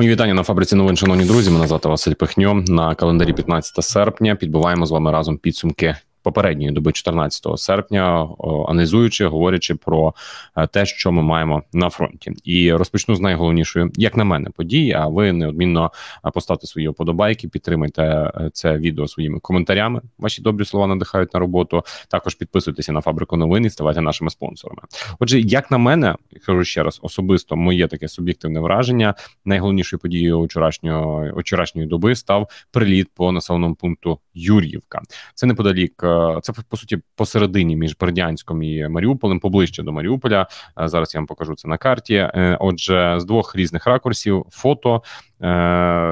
Мої вітання на фабриці новин, шановні друзі. Мене звати Василь Пихньо. На календарі 15 серпня Підбуваємо з вами разом підсумки попередньої доби 14 серпня, аналізуючи, говорячи про е, те, що ми маємо на фронті, і розпочну з найголовнішої, як на мене, події. А ви неодмінно е, поставте свої вподобайки, підтримайте е, це відео своїми коментарями. Ваші добрі слова надихають на роботу. Також підписуйтеся на фабрику новин і ставайте нашими спонсорами. Отже, як на мене, кажу ще раз, особисто моє таке суб'єктивне враження. Найголовнішою подією вчорашньої вчорашньої доби став приліт по населеному пункту Юр'ївка. Це неподалік. Е, це по суті посередині між Бердянськом і Маріуполем, поближче до Маріуполя. Е, зараз я вам покажу це на карті. Е, отже, з двох різних ракурсів фото.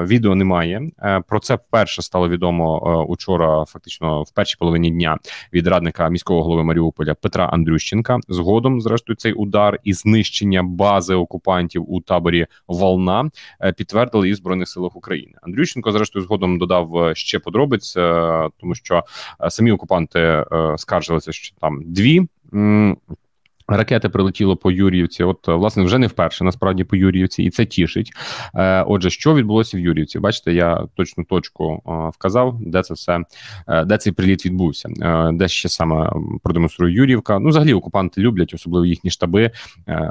Відео немає про це вперше стало відомо учора, фактично в першій половині дня від радника міського голови Маріуполя Петра Андрющенка. Згодом, зрештою, цей удар і знищення бази окупантів у таборі Волна підтвердили і в збройних силах України. Андрющенко, зрештою, згодом додав ще подробиць, тому що самі окупанти окупанти е, скаржилися, що там дві. Ракети прилетіло по Юріївці. От, е, власне, вже не вперше, насправді, по Юріївці, і це тішить. Е, Отже, що відбулося в Юріївці? Бачите, я точну точку е, вказав, де це все, е, де цей приліт відбувся, е, де ще саме продемонструю Юрівка. Ну, взагалі, окупанти люблять, особливо їхні штаби, е,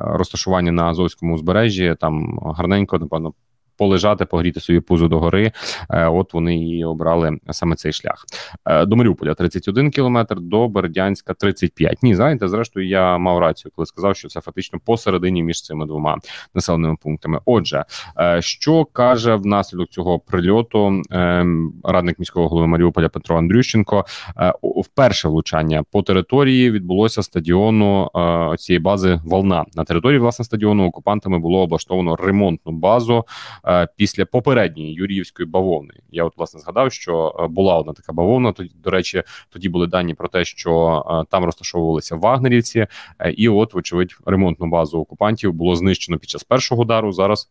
розташування на Азовському узбережжі. Там гарненько, напевно, полежати, погріти свою пузу гори, е, От вони і обрали саме цей шлях. Е, до Маріуполя 31 кілометр, до Бердянська 35. Ні, знаєте, зрештою, я мав рацію, коли сказав, що це фактично посередині між цими двома населеними пунктами. Отже, е, що каже внаслідок цього прильоту радник міського голови Маріуполя Петро Андрющенко, вперше влучання по території відбулося стадіону цієї бази Волна на території власне стадіону окупантами було облаштовано ремонтну базу Е, після попередньої Юріївської бавовни. Я от власне згадав, що е, була одна така бавовна. Тоді, до речі, тоді були дані про те, що е, там розташовувалися вагнерівці, і от, вочевидь, ремонтну базу окупантів було знищено під час першого удару. Зараз.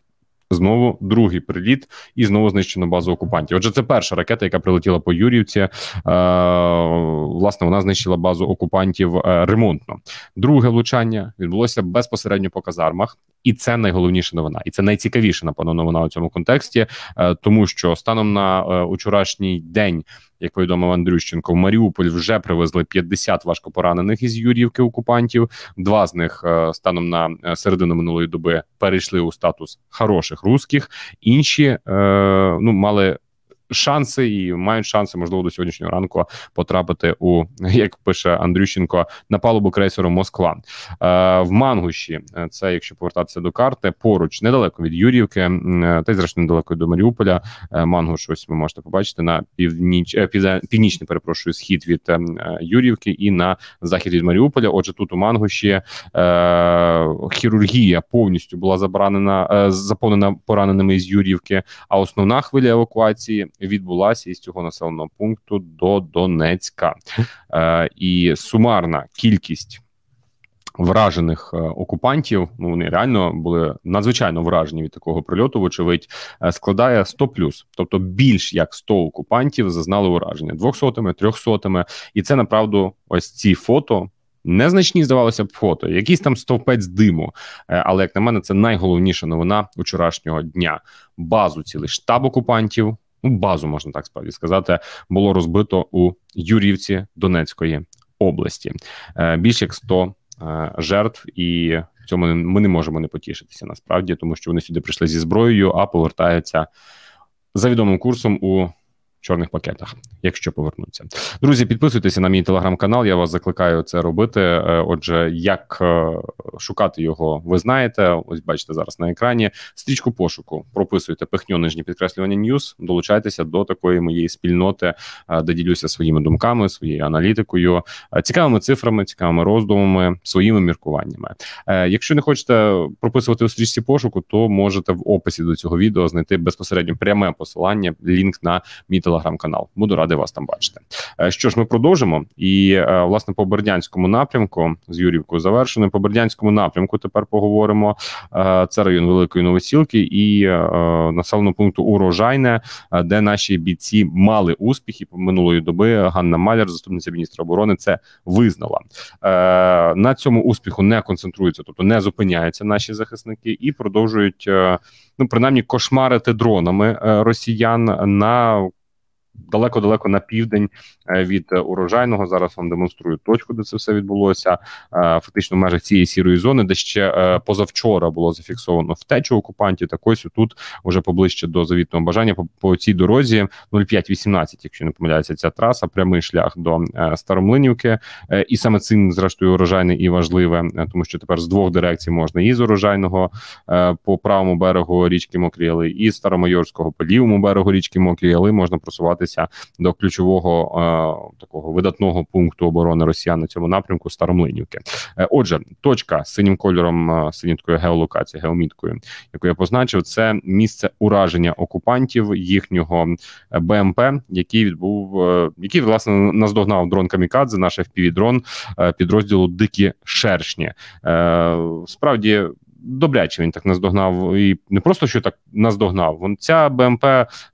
Знову другий приліт і знову знищено базу окупантів. Отже, це перша ракета, яка прилетіла по Юрівці. Е, Власне, вона знищила базу окупантів ремонтно. Друге влучання відбулося безпосередньо по казармах і це найголовніша новина, і це найцікавіша напевно, новина у цьому контексті, е, тому що станом на е, учорашній день. Як повідомив Андрющенко, в Маріуполь вже привезли 50 поранених із Юрівки окупантів. Два з них е, станом на середину минулої доби перейшли у статус хороших русських. Інші ну мали шанси і мають шанси, можливо, до сьогоднішнього ранку потрапити у як пише Андрющенко на палубу крейсеру Москва е, в Мангуші. Е, це якщо повертатися до карти, поруч недалеко від Юрівки, е, та й зрештою недалеко до Маріуполя. Мангуш, ось ви можете побачити на північ північний, перепрошую, схід від Юрівки і на захід від Маріуполя. Отже, тут у Мангуші е, хірургія повністю була забранена, е заповнена пораненими з Юрівки. А основна хвиля евакуації відбулася із цього населеного пункту до Донецька. Е, І сумарна кількість. Вражених е, окупантів, ну вони реально були надзвичайно вражені від такого прильоту, вочевидь, е, складає 100+, плюс, тобто більш як 100 окупантів зазнали ураження двохсотими, трьохсотими, і це направду ось ці фото. Незначні здавалося б фото, якийсь там стовпець диму. Е, але як на мене, це найголовніша новина вчорашнього дня. Базу цілий штаб окупантів ну, базу можна так справді сказати, було розбито у Юрівці Донецької області. Е, більш як 100 е, жертв, і в цьому ми не можемо не потішитися насправді, тому що вони сюди прийшли зі зброєю, а повертаються за відомим курсом у чорних пакетах, якщо повернуться. Друзі, підписуйтеся на мій телеграм-канал. Я вас закликаю це робити. Е, отже, як е, шукати його, ви знаєте. Ось бачите зараз на екрані. Стрічку пошуку прописуйте пихньо нижнє підкреслювання Ньюс. Долучайтеся до такої моєї спільноти, е, де ділюся своїми думками, своєю аналітикою, цікавими цифрами, цікавими роздумами, своїми міркуваннями. Якщо не хочете прописувати у стрічці пошуку, то можете в описі до цього відео знайти безпосередньо пряме посилання, лінк на мій телеграм-канал. Буду радий вас там бачити. Е, що ж, ми продовжимо. І е, власне по Бердянському напрямку з Юрівкою завершено. По Бердянському напрямку тепер поговоримо. Е, це район Великої Новосілки і населеного пункту Урожайне, де наші бійці мали успіхи минулої доби. Ганна Маляр, заступниця міністра оборони, це визнала. На цьому успіху не концентруються, тобто не зупиняються наші захисники і продовжують ну принаймні кошмарити дронами росіян на далеко-далеко на південь е, від е, урожайного. Зараз вам демонструю точку, де це все відбулося. Е, фактично в межах цієї сірої зони, де ще позавчора було зафіксовано втечу окупантів. Так ось тут уже поближче до завітного бажання. По, по цій дорозі 0518, якщо не помиляється, ця траса, прямий шлях до Старомлинівки, і саме цим зрештою урожайне і важливе, тому що тепер з двох дирекцій можна і з урожайного по правому берегу річки Мокріли, і Старомайорського по лівому берегу річки Мокріли можна просувати наближатися до ключового е, такого видатного пункту оборони Росіян на цьому напрямку Старомлинівки. Е, отже, точка з синім кольором, е, синім такою геолокацією, геоміткою, яку я позначив, це місце ураження окупантів їхнього БМП, який відбув, який власне наздогнав дрон Камікадзе, наш fpv дрон підрозділу Дикі Шершні. Справді добряче він так наздогнав. І не просто що так наздогнав. Вон ця БМП,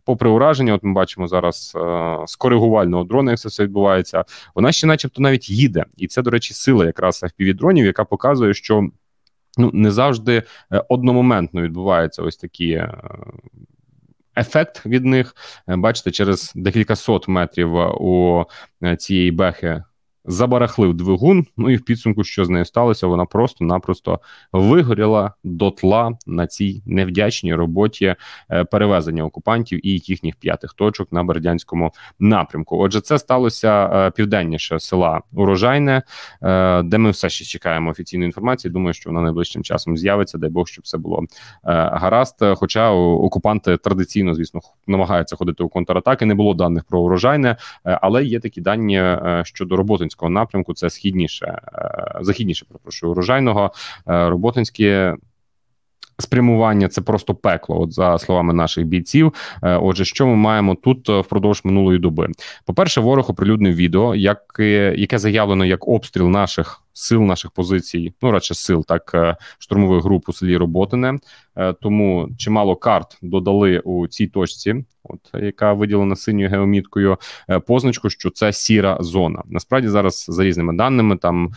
попри ураження, от ми бачимо зараз е, з коригувального дрона, як це все відбувається. Вона ще, начебто, навіть їде, і це, до речі, сила якраз FPV-дронів, яка показує, що ну не завжди е, одномоментно відбуваються ось такі. Е, Ефект від них е, бачите через декілька сот метрів е, у цієї бехи забарахлив двигун. Ну і в підсумку, що з нею сталося, вона просто-напросто вигоріла дотла на цій невдячній роботі е, перевезення окупантів і їхніх п'ятих точок на бердянському напрямку. Отже, це сталося е, південніше села Урожайне, е, де ми все ще чекаємо офіційної інформації. Думаю, що вона найближчим часом з'явиться. Дай Бог, щоб все було гаразд. Хоча окупанти традиційно, звісно, намагаються ходити у контратаки. Не було даних про урожайне, але є такі дані щодо роботи Роботинського напрямку, це східніше, е, західніше, перепрошую, урожайного е, роботинські спрямування це просто пекло, от за словами наших бійців. Е, отже, що ми маємо тут е, впродовж минулої доби? По перше, ворог оприлюднив відео, як яке заявлено як обстріл наших. Сил наших позицій, ну радше сил, так е, штурмових груп у селі Роботине. Тому чимало карт додали у цій точці, от яка виділена синьою геоміткою, позначку, що це сіра зона. Насправді зараз, за різними даними, там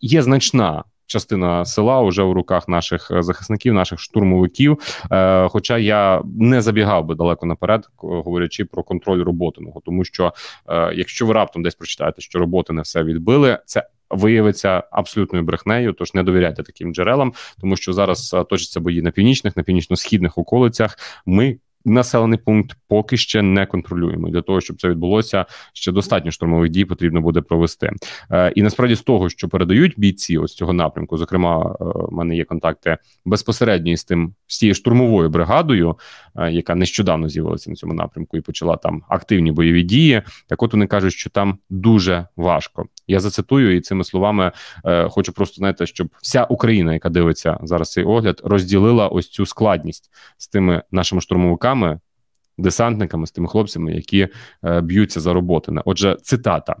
є значна частина села вже в руках наших е, захисників, наших штурмовиків. Е, Хоча я не забігав би далеко наперед, е, говорячи про контроль роботиного, тому що е, якщо ви раптом десь прочитаєте, що роботи не все відбили, це. Виявиться абсолютною брехнею, тож не довіряйте таким джерелам, тому що зараз е, точаться бої на північних, на північно-східних околицях. Ми населений пункт поки ще не контролюємо. Для того щоб це відбулося, ще достатньо штурмових дій потрібно буде провести. Е, і насправді з того, що передають бійці, ось цього напрямку, зокрема, е, в мене є контакти безпосередньо з тим всією штурмовою бригадою, е, яка нещодавно з'явилася на цьому напрямку і почала там активні бойові дії. Так, от вони кажуть, що там дуже важко. Я зацитую і цими словами е, хочу просто знаєте, щоб вся Україна, яка дивиться зараз цей огляд, розділила ось цю складність з тими нашими штурмовиками захисниками, десантниками, з тими хлопцями, які е, б'ються за роботи. Отже, цитата: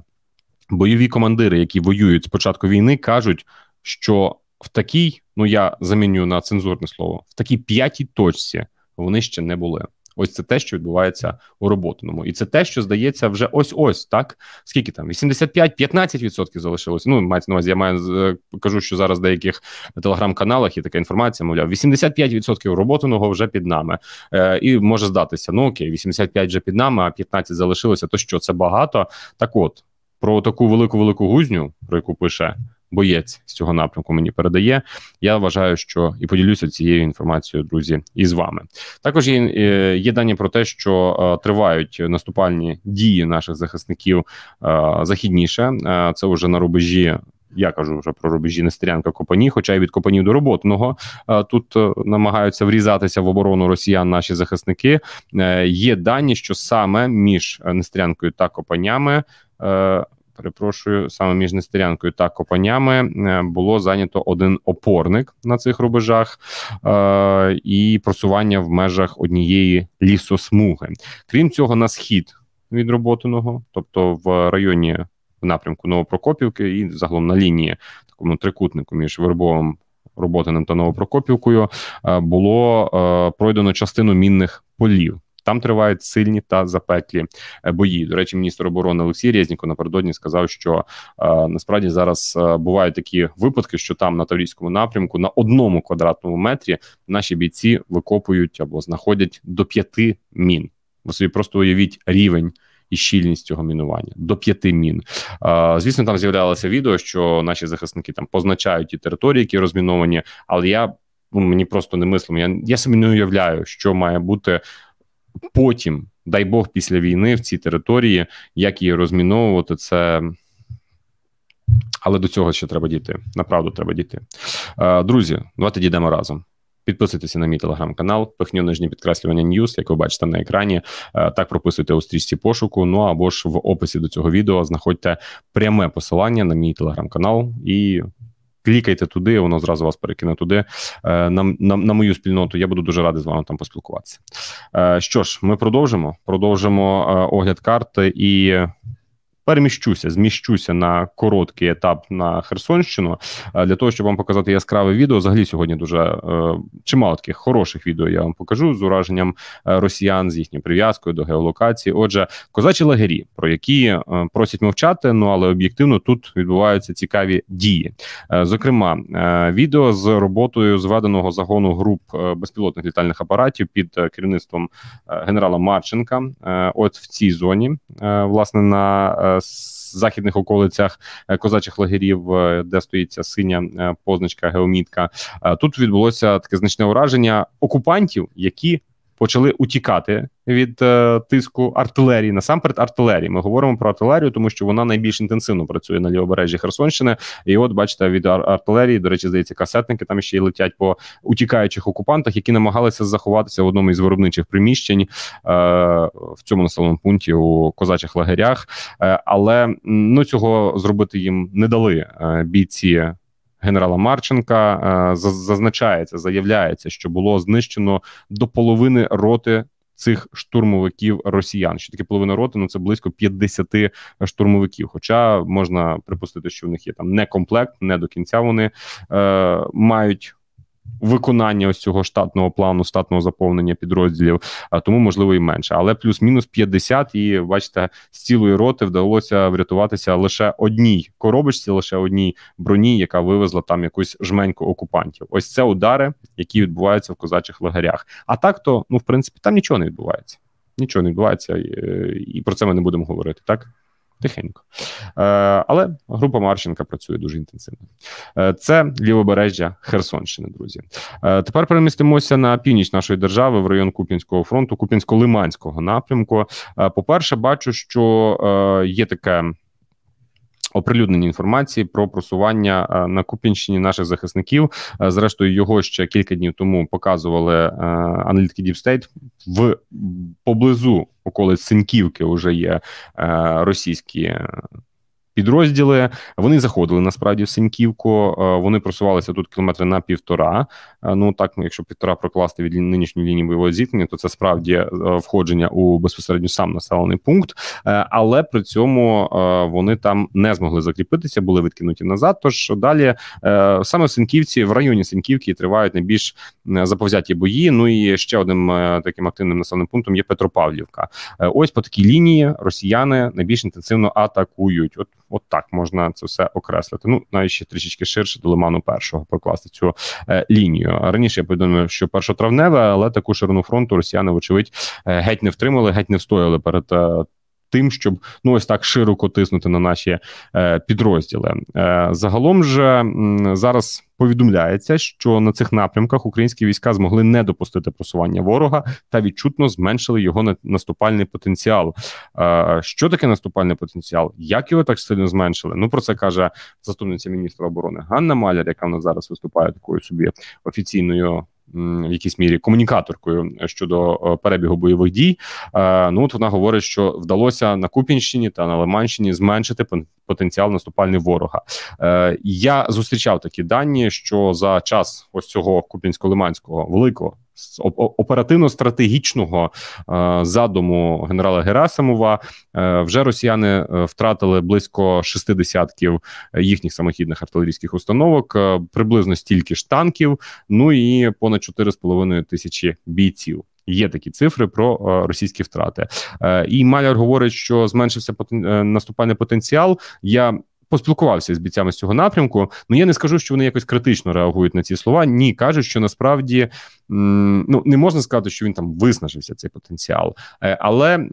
бойові командири, які воюють з початку війни, кажуть, що в такій, ну я замінюю на цензурне слово, в такій п'ятій точці вони ще не були. Ось це те, що відбувається у роботному, і це те, що здається вже ось ось так. Скільки там 85-15% залишилось. Ну мається на увазі. Я маю е, кажу, що зараз в деяких телеграм-каналах є така інформація. Мовляв, 85% роботаного вже під нами, Е, і може здатися. Ну окей, 85% вже під нами, а 15 залишилося. То що це багато? Так, от про таку велику велику гузню, про яку пише боєць з цього напрямку мені передає. Я вважаю, що і поділюся цією інформацією, друзі, і з вами. Також є е, є дані про те, що е, тривають наступальні дії наших захисників е, західніше. Це вже на рубежі. Я кажу вже про рубежі Нестерянка Копані, хоча й від Копанів до роботного тут намагаються врізатися в оборону росіян наші захисники. Є дані, що саме між Нестерянкою та Копанями перепрошую, саме між Нестерянкою та Копанями е, було зайнято один опорник на цих рубежах е, і просування в межах однієї лісосмуги. Крім цього, на схід від роботиного, тобто в районі в напрямку Новопрокопівки, і загалом на лінії такому трикутнику між Вербовим. Роботиним та Новопрокопівкою е, було е, пройдено частину мінних полів. Там тривають сильні та запеклі е, бої. До речі, міністр оборони Олексій Резніко напередодні сказав, що е, насправді зараз е, бувають такі випадки, що там на таврійському напрямку на одному квадратному метрі наші бійці викопують або знаходять до п'яти мін. Ви собі просто уявіть рівень. І щільність цього мінування до п'яти мін. А, е, звісно, там з'являлося відео, що наші захисники там позначають ті території, які розміновані. Але я ну, мені просто не мислимо. Я я собі не уявляю, що має бути потім, дай Бог, після війни в цій території, як її розміновувати, це. Але до цього ще треба дійти. Направду треба дійти. Е, друзі, давайте дійдемо разом. Підписуйтеся на мій телеграм-канал, пихню Нижні підкреслювання Ньюс, як ви бачите на екрані. Е, так прописуйте у стрічці пошуку. Ну або ж в описі до цього відео знаходьте пряме посилання на мій телеграм-канал і клікайте туди, воно зразу вас перекине туди. Е, на, на, на мою спільноту. Я буду дуже радий з вами там поспілкуватися. Е, що ж, ми продовжимо. Продовжимо е, огляд карти і переміщуся, зміщуся на короткий етап на Херсонщину е, для того, щоб вам показати яскраве відео. Взагалі сьогодні дуже е, чимало таких хороших відео. Я вам покажу з ураженням е, росіян з їхньою прив'язкою до геолокації. Отже, козачі лагері, про які просять мовчати, ну але об'єктивно тут відбуваються цікаві дії. Зокрема, відео з роботою зведеного загону груп безпілотних літальних апаратів під керівництвом генерала Марченка. От в цій зоні, власне, на західних околицях е, козачих лагерів, е, де стоїться синя е, позначка, геомітка. Тут відбулося таке значне ураження окупантів, які почали утікати від е, тиску артилерії. Насамперед, артилерії. Ми говоримо про артилерію, тому що вона найбільш інтенсивно працює на лівобережжі Херсонщини. І, от, бачите, від ар- артилерії, до речі, здається, касетники там ще й летять по утікаючих окупантах, які намагалися заховатися в одному із виробничих приміщень е, в цьому населеному пункті у козачих лагерях. Е, але ну цього зробити їм не дали е, бійці генерала Марченка е, зазначається, заявляється, що було знищено до половини роти. Цих штурмовиків росіян, що таке половина роти, ну це близько 50 штурмовиків. Хоча можна припустити, що в них є там некомплект, не до кінця вони е, мають виконання ось цього штатного плану, штатного заповнення підрозділів, а тому можливо і менше. Але плюс-мінус 50, і бачите, з цілої роти вдалося врятуватися лише одній коробочці, лише одній броні, яка вивезла там якусь жменьку окупантів. Ось це удари, які відбуваються в козачих лагерях. А так то, ну в принципі, там нічого не відбувається. Нічого не відбувається, і, е, і про це ми не будемо говорити, так тихенько. Е, але група Марченка працює дуже інтенсивно. Е, це лівобережжя Херсонщини, друзі. Е, тепер перемістимося на північ нашої держави в район Куп'янського фронту, Куп'янсько-Лиманського напрямку. По перше, бачу, що є таке. Оприлюднені інформації про просування е, на Купінщині наших захисників. Е, зрештою, його ще кілька днів тому показували е, аналітики Deep State. в поблизу околиць Синьківки. Вже є російські підрозділи. Вони заходили насправді в Синьківку. Е, вони просувалися тут кілометри на півтора. Е, ну так, якщо півтора прокласти від нинішньої лінії бойового зіткнення, то це справді е, входження у безпосередньо сам населений пункт, але при цьому вони там не змогли закріпитися, були відкинуті назад. Тож далі саме в Синьківці, в районі Синьківки, тривають найбільш заповзяті бої. Ну і ще одним таким активним населеним пунктом є Петропавлівка. Ось по такій лінії росіяни найбільш інтенсивно атакують. От От так можна це все окреслити. Ну навіть ще трішечки ширше до лиману першого прокласти цю е, лінію. Раніше я повідомив, що першотравневе, але таку ширину фронту росіяни, вочевидь, е, геть не втримали, геть не встояли перед. Е, тим, щоб ну ось так широко тиснути на наші е, підрозділи. Е, Загалом же зараз повідомляється, що на цих напрямках українські війська змогли не допустити просування ворога та відчутно зменшили його наступальний потенціал. Е, що таке наступальний потенціал? Як його так сильно зменшили? Ну про це каже заступниця міністра оборони Ганна Маляр, яка в нас зараз виступає такою собі офіційною в якійсь мірі комунікаторкою щодо е, перебігу бойових дій. Е, ну от вона говорить, що вдалося на Купінщині та на Лиманщині зменшити потенціал наступальний ворога. Е, Я зустрічав такі дані, що за час ось цього купінсько-лиманського великого оперативно-стратегічного е, задуму генерала Герасимова е, вже росіяни е, втратили близько шести десятків їхніх самохідних артилерійських установок, е, приблизно стільки ж танків, ну і понад 4,5 тисячі бійців. Є такі цифри про е, російські втрати. Е, і маляр говорить, що зменшився е, наступальний потенціал. Я Поспілкувався з бійцями з цього напрямку. Ну я не скажу, що вони якось критично реагують на ці слова. Ні, кажуть, що насправді ну не можна сказати, що він там виснажився цей потенціал, але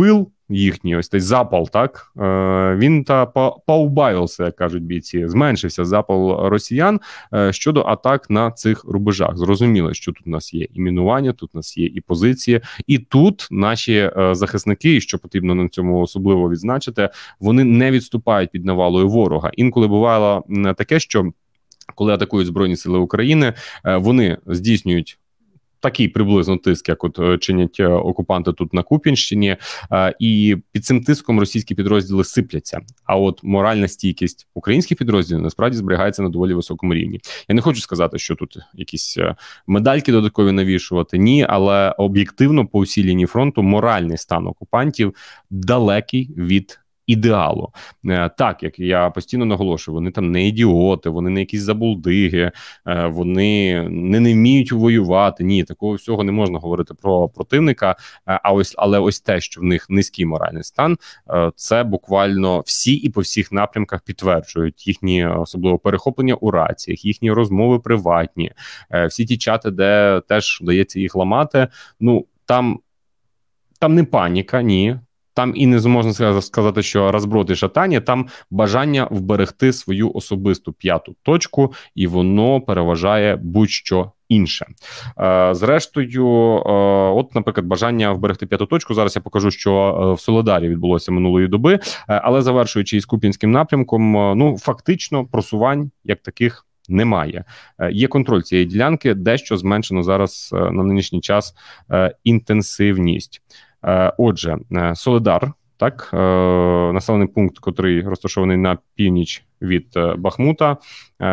пил їхній, ось цей запал, так е, він та поубавився, як кажуть бійці. Зменшився запал росіян е, щодо атак на цих рубежах. Зрозуміло, що тут у нас є і мінування, тут у нас є і позиції, і тут наші е, захисники, що потрібно на цьому особливо відзначити, вони не відступають під навалою ворога. Інколи бувало таке, що коли атакують збройні сили України, вони здійснюють такий приблизно тиск, як от е, чинять е, окупанти тут на Куп'янщині, е, і під цим тиском російські підрозділи сипляться. А от моральна стійкість українських підрозділів насправді зберігається на доволі високому рівні. Я не хочу сказати, що тут якісь медальки додаткові навішувати. Ні, але об'єктивно по усій лінії фронту моральний стан окупантів далекий від ідеалу. Е, так як я постійно наголошую, вони там не ідіоти, вони не якісь забулдиги, е, вони не не вміють воювати. Ні, такого всього не можна говорити про противника. Е, а ось але ось те, що в них низький моральний стан, це буквально всі і по всіх напрямках підтверджують їхні особливо перехоплення у раціях, їхні розмови приватні, всі ті чати, де теж вдається їх ламати. Ну там. Там не паніка, ні, там і не можна сказати, що розброд і шатання, там бажання вберегти свою особисту п'яту точку, і воно переважає будь-що інше. Е, зрештою, е, от, наприклад, бажання вберегти п'яту точку. Зараз я покажу, що е, в Солодарі відбулося минулої доби, але завершуючи із Куп'янським напрямком, ну фактично просувань як таких. Немає, є контроль цієї ділянки, дещо зменшено зараз на нинішній час інтенсивність. Е, отже, е, Соледар, так, е, населений пункт, який розташований на північ від Бахмута,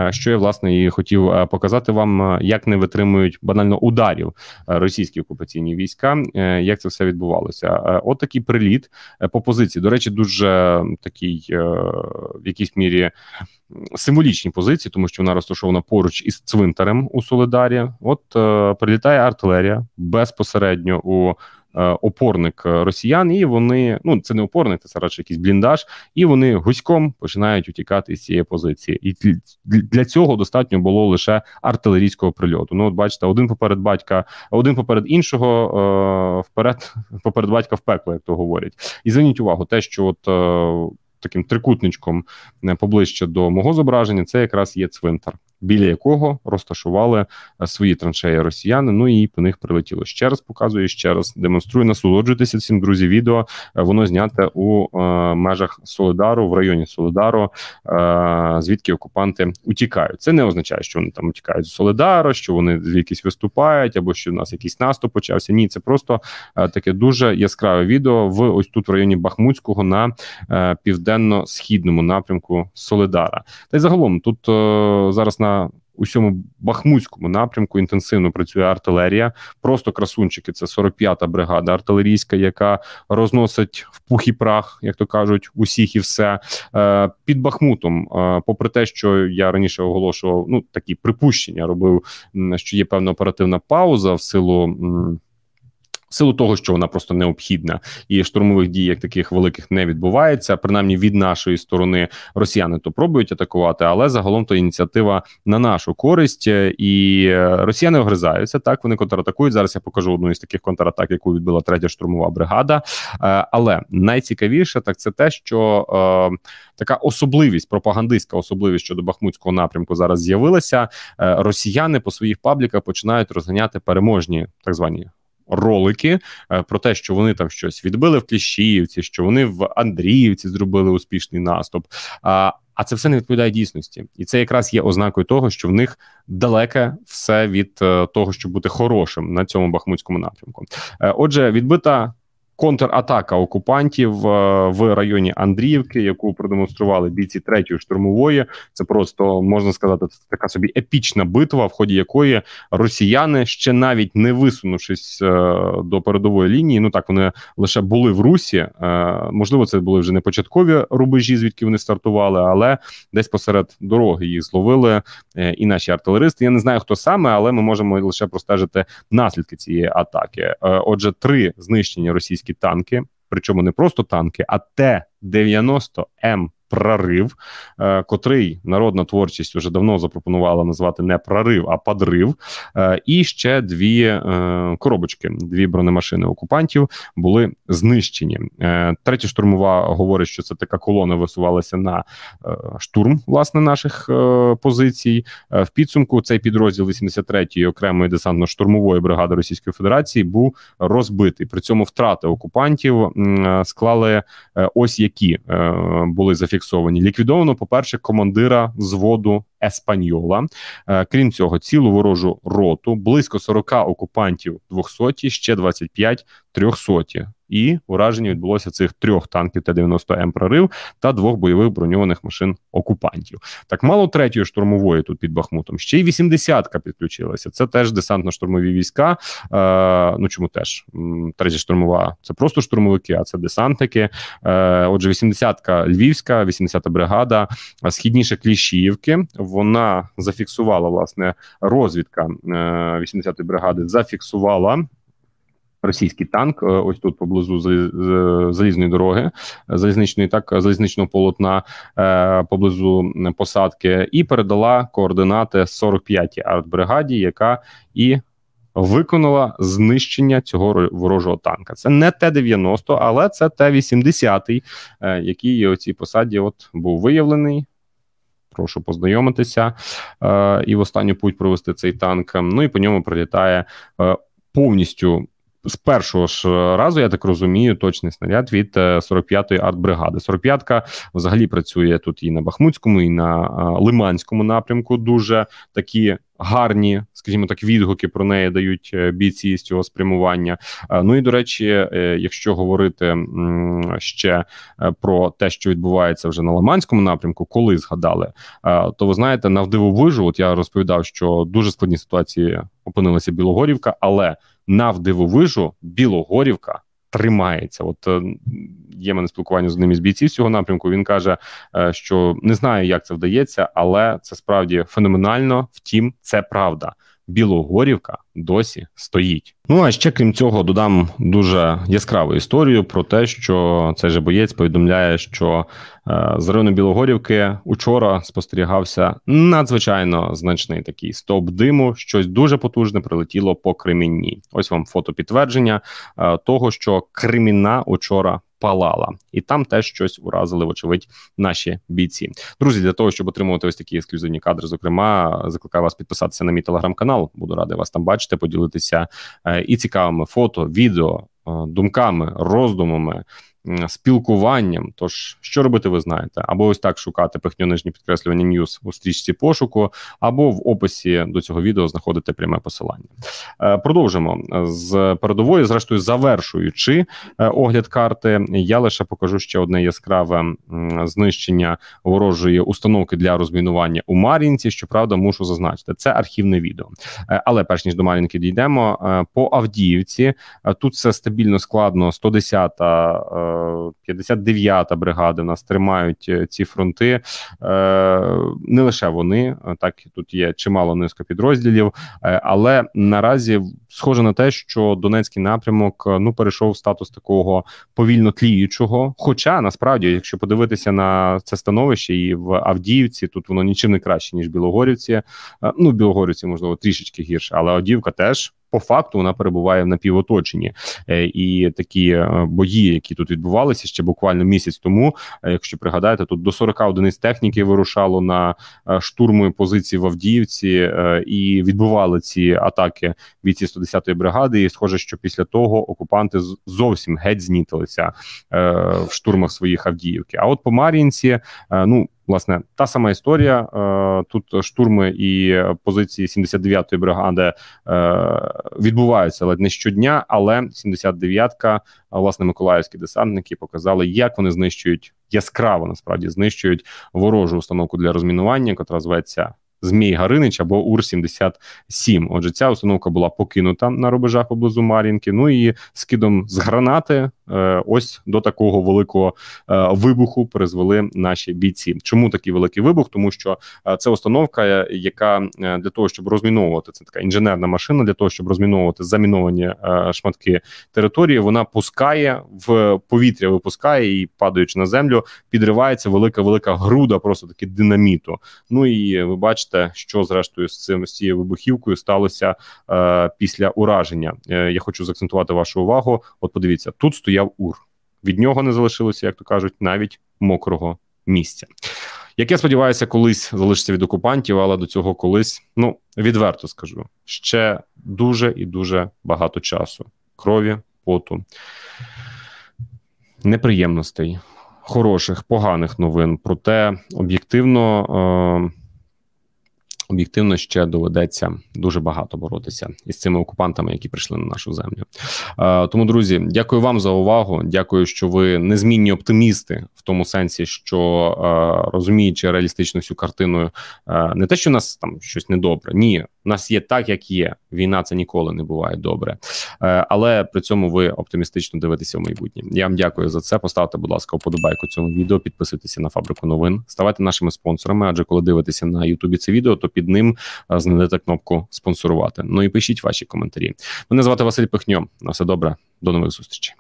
що я власне і хотів показати вам, як не витримують банально ударів російські окупаційні війська, як це все відбувалося. От такий приліт по позиції. До речі, дуже такий в якійсь мірі. символічній позиції, тому що вона розташована поруч із цвинтарем у Соледарі. От прилітає артилерія безпосередньо у Е, опорник е, росіян, і вони ну це не опорник, це радше якийсь бліндаж, і вони гуськом починають утікати з цієї позиції. І для цього достатньо було лише артилерійського прильоту. Ну, от бачите, один поперед батька, один поперед іншого, е, вперед поперед батька в пекло, як то говорять, і зверніть увагу, те, що от. Таким трикутничком поближче до мого зображення, це якраз є цвинтар біля якого розташували е, свої траншеї росіяни. Ну і по них прилетіло. Ще раз показую, ще раз демонструю. Насолоджуйтеся цим друзі. Відео е, воно зняте у е, межах Солидару, в районі Солидару, е, звідки окупанти утікають. Це не означає, що вони там утікають з Солидара, що вони звідкись виступають, або що у нас якийсь наступ почався. Ні, це просто е, таке дуже яскраве відео в ось тут в районі Бахмутського на е, південно-східному напрямку Солидара. Та й загалом тут зараз на на усьому бахмутському напрямку інтенсивно працює артилерія. Просто красунчики. Це 45-та бригада артилерійська, яка розносить в пух і прах, як то кажуть, усіх і все е, під Бахмутом. Е, попри те, що я раніше оголошував, ну такі припущення робив, що є певна оперативна пауза в силу в силу того, що вона просто необхідна, і штурмових дій як таких великих не відбувається. Принаймні від нашої сторони росіяни то пробують атакувати, але загалом то ініціатива на нашу користь, і е, росіяни огризаються. Так вони контратакують. Зараз я покажу одну із таких контратак, яку відбила третя штурмова бригада. Е, але найцікавіше так це те, що е, така особливість, пропагандистська особливість щодо бахмутського напрямку зараз з'явилася. Е, росіяни по своїх пабліках починають розганяти переможні так звані ролики е, про те, що вони там щось відбили в Кліщівці, що вони в Андріївці зробили успішний наступ. А а це все не відповідає дійсності, і це якраз є ознакою того, що в них далеке все від е, того, щоб бути хорошим на цьому бахмутському напрямку. Е, отже, відбита контратака окупантів е, в районі Андріївки, яку продемонстрували бійці третьої штурмової. Це просто можна сказати, це така собі епічна битва, в ході якої росіяни ще навіть не висунувшись е, до передової лінії. Ну так вони лише були в русі. Е, можливо, це були вже не початкові рубежі, звідки вони стартували, але десь посеред дороги їх зловили і наші артилеристи. Я не знаю, хто саме, але ми можемо лише простежити наслідки цієї атаки. Отже, три знищені російські танки, причому не просто танки, а Т-90М прорив, е, котрий народна творчість вже давно запропонувала назвати не прорив, а подрив. Е, і ще дві е, коробочки, дві бронемашини окупантів були знищені. Третя штурмова говорить, що це така колона висувалася на штурм власне наших позицій. В підсумку цей підрозділ 83-ї окремої десантно-штурмової бригади Російської Федерації був розбитий. При цьому втрати окупантів склали ось які були зафіксовані зафіксовані. Ліквідовано, по-перше, командира зводу Еспаньола. Е, крім цього, цілу ворожу роту, близько 40 окупантів 200, ще 25 300 і ураження відбулося цих трьох танків Т-90М прорив та двох бойових броньованих машин окупантів. Так мало третьої штурмової тут під Бахмутом. Ще й 80-ка підключилася. Це теж десантно-штурмові війська. Е, Ну чому теж третя штурмова? Це просто штурмовики, а це десантники. Е, Отже, 80-ка львівська, 80-та бригада, е, східніше Кліщіївки. Вона зафіксувала власне розвідка 80-ї е, бригади. Зафіксувала російський танк. Е, ось тут поблизу залізної дороги, е, залізничної так залізничного полотна е, поблизу посадки, і передала координати 45-й артбригаді, яка і. Виконала знищення цього ворожого танка. Це не Т-90, але це Т-80, який у цій посаді от був виявлений. Прошу познайомитися і в останню путь провести цей танк. Ну і по ньому прилітає повністю з першого ж е, разу, я так розумію, точний снаряд від 45-ї е, артбригади. 45-ка взагалі працює тут і на Бахмутському, і на е, Лиманському напрямку. Дуже такі. Гарні, скажімо так, відгуки про неї дають бійці з цього спрямування. Ну і до речі, якщо говорити ще про те, що відбувається вже на Лиманському напрямку, коли згадали, то ви знаєте, навдивовижу, от я розповідав, що дуже складні ситуації опинилася Білогорівка, але навдивовижу Білогорівка тримається. От е, є мене спілкування з одним із бійців цього напрямку. Він каже, е, що не знаю, як це вдається, але це справді феноменально. Втім, це правда. Білогорівка досі стоїть. Ну а ще крім цього, додам дуже яскраву історію про те, що цей же боєць повідомляє, що е, з району Білогорівки учора спостерігався надзвичайно значний такий стовп диму. Щось дуже потужне прилетіло по Кремінні. Ось вам фото підтвердження е, того, що Кремінна учора палала, і там теж щось уразили, вочевидь, наші бійці. Друзі, для того щоб отримувати ось такі ексклюзивні кадри, зокрема, закликаю вас підписатися на мій телеграм-канал. Буду радий вас там бачити, поділитися е, і цікавими фото, відео, е, думками, роздумами спілкуванням. Тож, що робити, ви знаєте, або ось так шукати пихню нижні підкреслювання News у стрічці пошуку, або в описі до цього відео знаходити пряме посилання. Е, продовжимо з передової, зрештою, завершуючи е, огляд карти, я лише покажу ще одне яскраве знищення ворожої установки для розмінування у Мар'їнці. Щоправда, мушу зазначити, це архівне відео. Е, але перш ніж до Мар'їнки дійдемо по Авдіївці. Тут все стабільно складно 110-та 59-та бригада нас тримають е, ці фронти. Е, не лише вони, е, так тут є чимало низка підрозділів, але наразі схоже на те, що Донецький напрямок ну перейшов в статус такого повільно тліючого. Хоча насправді, якщо подивитися на це становище і в Авдіївці, тут воно нічим не краще ніж Білогорівці. Ну Білогорівці можливо трішечки гірше, але Авдіївка теж по факту вона перебуває в напівоточенні. Е, і такі е, бої, які тут відбувалися ще буквально місяць тому. Е, якщо пригадаєте, тут до 40 одиниць техніки вирушало на штурми позиції в Авдіївці і відбували ці атаки бійці 110-ї бригади. І схоже, що після того окупанти зовсім геть знітилися в штурмах своїх Авдіївки. А от по Мар'їнці, ну Власне, та сама історія. Е, тут штурми і позиції 79-ї бригади е, відбуваються ледь не щодня, але 79-ка, власне, миколаївські десантники показали, як вони знищують яскраво насправді знищують ворожу установку для розмінування, яка зветься Змій Гаринич або УР-77. Отже, ця установка була покинута на рубежах поблизу Мар'їнки. Ну і скидом з гранати, е, ось до такого великого е, вибуху призвели наші бійці. Чому такий великий вибух? Тому що е, це установка, е, яка е, для того, щоб розміновувати це така інженерна машина, для того, щоб розміновувати заміновані е, шматки території. Вона пускає в повітря, випускає і падаючи на землю, підривається велика велика груда, просто таки динаміту. Ну і ви бачите бачите, що зрештою з цим з цією вибухівкою сталося е, після ураження. Е, я хочу закцентувати вашу увагу. От, подивіться, тут стояв ур. Від нього не залишилося, як то кажуть, навіть мокрого місця. Як я сподіваюся, колись залишиться від окупантів, але до цього колись ну відверто скажу ще дуже і дуже багато часу. Крові, поту, неприємностей, хороших, поганих новин. Проте об'єктивно е об'єктивно ще доведеться дуже багато боротися із цими окупантами, які прийшли на нашу землю. Тому, друзі, дякую вам за увагу. Дякую, що ви незмінні оптимісти в тому сенсі, що розуміючи реалістично всю картину, не те, що у нас там щось недобре, ні. У нас є так, як є. Війна це ніколи не буває добре, е, але при цьому ви оптимістично дивитеся в майбутнє. Я вам дякую за це. Поставте, будь ласка, вподобайку цьому відео, підписуйтеся на фабрику новин, ставайте нашими спонсорами. Адже коли дивитеся на Ютубі це відео, то під ним е, знайдете кнопку спонсорувати. Ну і пишіть ваші коментарі. Мене звати Василь Пихньо. На все добре, до нових зустрічей.